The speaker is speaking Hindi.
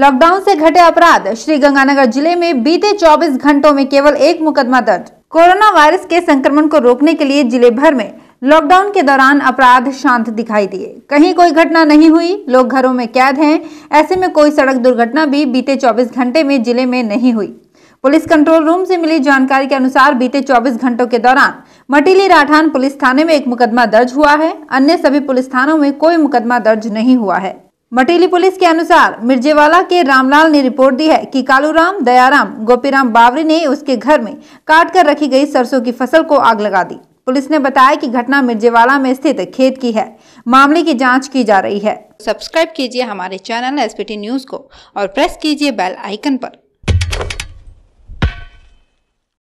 लॉकडाउन से घटे अपराध श्री गंगानगर जिले में बीते 24 घंटों में केवल एक मुकदमा दर्ज कोरोना वायरस के संक्रमण को रोकने के लिए जिले भर में लॉकडाउन के दौरान अपराध शांत दिखाई दिए कहीं कोई घटना नहीं हुई लोग घरों में कैद हैं ऐसे में कोई सड़क दुर्घटना भी बीते 24 घंटे में जिले में नहीं हुई पुलिस कंट्रोल रूम से मिली जानकारी के अनुसार बीते 24 घंटों के दौरान मटीली राठान पुलिस थाने में एक मुकदमा दर्ज हुआ है अन्य सभी पुलिस थानों में कोई मुकदमा दर्ज नहीं हुआ है मटेली पुलिस के अनुसार मिर्जेवाला के रामलाल ने रिपोर्ट दी है कि कालूराम दयाराम गोपीराम बावरी ने उसके घर में काट कर रखी गई सरसों की फसल को आग लगा दी पुलिस ने बताया कि घटना मिर्जेवाला में स्थित खेत की है मामले की जांच की जा रही है सब्सक्राइब कीजिए हमारे चैनल एस न्यूज को और प्रेस कीजिए बेल आइकन आरोप